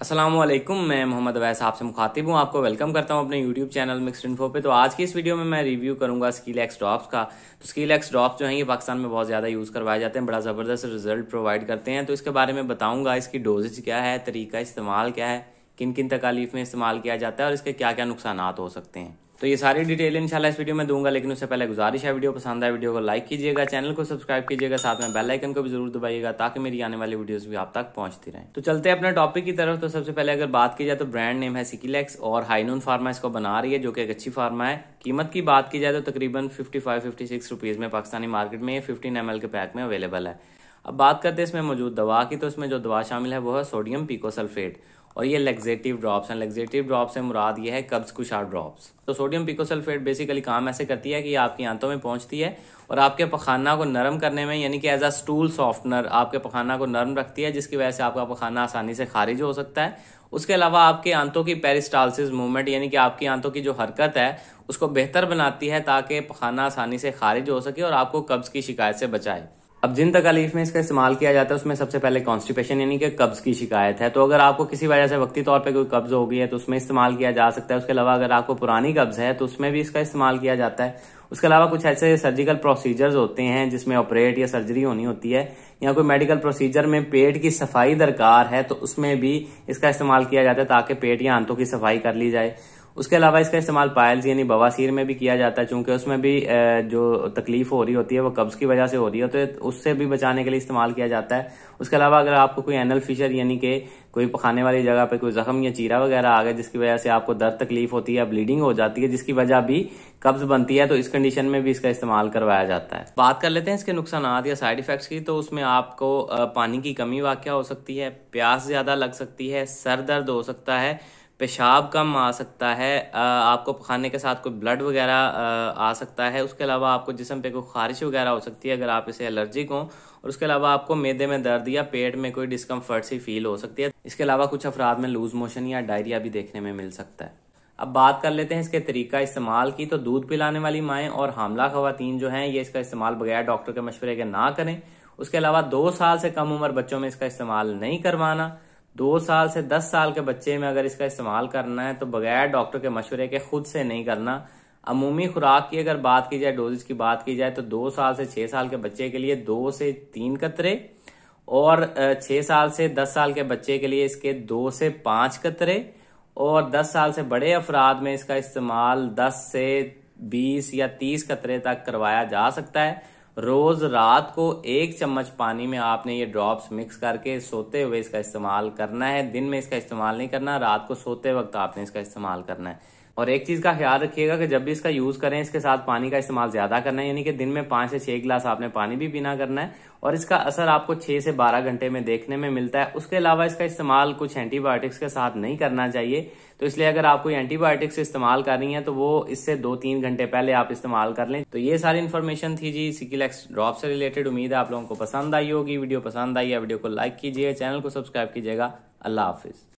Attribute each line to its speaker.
Speaker 1: असलम मैं मोहम्मद अवैस आपसे मुखातिब हूँ आपको वेलकम करता हूँ अपने YouTube चैनल मिक्स इन्फो पे तो आज की इस वीडियो में मैं रिव्यू करूँगा स्कील एक्स ड्रॉप्स का तो स्कील एक्स ड्रॉप्स जो हैं ये पाकिस्तान में बहुत ज़्यादा यूज़ करवाए जाते हैं बड़ा ज़बरदस्त रिजल्ट प्रोवाइड करते हैं तो इसके बारे में बताऊँगा इसकी डोजेज क्या है तरीका इस्तेमाल क्या है किन किन तकालीफ में इस्तेमाल किया जाता है और इसके क्या क्या नुकसान हो सकते हैं तो ये सारी डिटेल इंशाल्लाह इस वीडियो में दूंगा लेकिन उससे पहले गुजारिश है वीडियो पसंद आए वीडियो को लाइक कीजिएगा चैनल को सब्सक्राइब कीजिएगा साथ में बेल आइकन को भी जरूर दबाइएगा ताकि मेरी आने वाली वीडियोस भी आप तक पहुंचती रहें तो चलते हैं अपने टॉपिक की तरफ तो सबसे पहले अगर बात की जाए तो ब्रांड नेम है सिकिलेक्स और हाइनून फार्मा इसको बना रही है जो कि एक अच्छी फार्मा है कीमत की बात की जाए तो तकरीबन फिफ्टी फाइव में पाकिस्तानी मार्केट में फिफ्टीन एम के पैक में अवेलेबल है अब बात करते हैं इसमें मौजूद दवा की तो इसमें जो दवा शामिल है वो है सोडियम पिकोसल्फेट और ये लेग्जेटिव ड्रॉप्स हैं लेग्जेटिव ड्रॉप्स से मुराद ये है कब्ज कुशा ड्रॉप्स तो सोडियम पिकोसल्फेट बेसिकली काम ऐसे करती है कि आपकी आंतों में पहुंचती है और आपके पखाना को नरम करने में यानी कि एज अ स्टूल सॉफ्टनर आपके पखाना को नरम रखती है जिसकी वजह से आपका पखाना आसानी से खारिज हो सकता है उसके अलावा आपके आंतों की पेरिस्टालसिस मूवमेंट यानी कि आपकी आंतों की जो हरकत है उसको बेहतर बनाती है ताकि पखाना आसानी से खारिज हो सके और आपको कब्ज़ की शिकायत से बचाए अब जिन तकालीफ में इसका इस्तेमाल किया जाता है उसमें सबसे पहले कॉन्स्टिपेशन यानी कि कब्ज़ की शिकायत है तो अगर आपको किसी वजह से वक्ती तौर पे कोई कब्ज़ हो गई है तो उसमें इस्तेमाल किया जा सकता है उसके अलावा अगर आपको पुरानी कब्ज़ है तो उसमें भी इसका इस्तेमाल किया जाता है उसके अलावा कुछ ऐसे सर्जिकल प्रोसीजर्स होते हैं जिसमें ऑपरेट या सर्जरी होनी होती है या कोई मेडिकल प्रोसीजर में पेट की सफाई दरकार है तो उसमें भी इसका इस्तेमाल किया जाता है ताकि पेट या आंतों की सफाई कर ली जाए उसके अलावा इसका इस्तेमाल पायल्स यानी बवासीर में भी किया जाता है चूंकि उसमें भी जो तकलीफ हो रही होती है वो कब्ज की वजह से हो रही है तो उससे भी बचाने के लिए इस्तेमाल किया जाता है उसके अलावा अगर आपको कोई एनल फिशर यानी कि कोई पखाने वाली जगह पे कोई जख्म या चीरा वगैरह आ गया जिसकी वजह से आपको दर्द तकलीफ होती है ब्लीडिंग हो जाती है जिसकी वजह भी कब्ज बनती है तो इस कंडीशन में भी इसका इस्तेमाल करवाया जाता है बात कर लेते हैं इसके नुकसान या साइड इफेक्ट्स की तो उसमें आपको पानी की कमी वाक्य हो सकती है प्यास ज्यादा लग सकती है सर दर्द हो सकता है पेशाब कम आ सकता है आपको पखाने के साथ कोई ब्लड वगैरह आ सकता है उसके अलावा आपको जिसम पे कोई खारिश वगैरह हो सकती है अगर आप इसे एलर्जिक हों और उसके अलावा आपको मैदे में दर्द या पेट में कोई डिस्कम्फर्ट सी फील हो सकती है इसके अलावा कुछ अफराद में लूज मोशन या डायरिया भी देखने में मिल सकता है अब बात कर लेते हैं इसके तरीका इस्तेमाल की तो दूध पिलाने वाली माएँ और हामला खातन जो हैं ये इसका इस्तेमाल बगैर डॉक्टर के मशवरे के ना करें उसके अलावा दो साल से कम उम्र बच्चों में इसका इस्तेमाल नहीं करवाना दो साल से दस साल के बच्चे में अगर इसका इस्तेमाल करना है तो बगैर डॉक्टर के मशवरे के खुद से नहीं करना अमूमी खुराक की अगर बात की जाए डोजेज की बात की जाए तो दो साल से छह साल के बच्चे के लिए दो से तीन कतरे और छह साल से दस साल के बच्चे के लिए इसके दो से पांच कतरे और दस साल से बड़े अफराद में इसका इस्तेमाल दस से बीस या तीस कतरे तक करवाया जा सकता है रोज रात को एक चम्मच पानी में आपने ये ड्रॉप्स मिक्स करके सोते हुए इसका इस्तेमाल करना है दिन में इसका इस्तेमाल नहीं करना रात को सोते वक्त आपने इसका इस्तेमाल करना है और एक चीज का ख्याल रखिएगा कि जब भी इसका यूज करें इसके साथ पानी का इस्तेमाल ज्यादा करना है यानी कि दिन में पांच से छह गिलास आपने पानी भी पीना करना है और इसका असर आपको छह से बारह घंटे में देखने में मिलता है उसके अलावा इसका इस्तेमाल कुछ एंटीबायोटिक्स के साथ नहीं करना चाहिए तो इसलिए अगर आप कोई एंटीबायोटिक्स इस्तेमाल कर रही है तो वो इससे दो तीन घंटे पहले आप इस्तेमाल कर लें तो ये सारी इन्फॉर्मेशन थी जी सिकिलेक्स ड्रॉप से रिलेटेड उम्मीद है आप लोगों को पसंद आई होगी वीडियो पसंद आई है वीडियो को लाइक कीजिए चैनल को सब्सक्राइब कीजिएगा अल्लाह हाफिज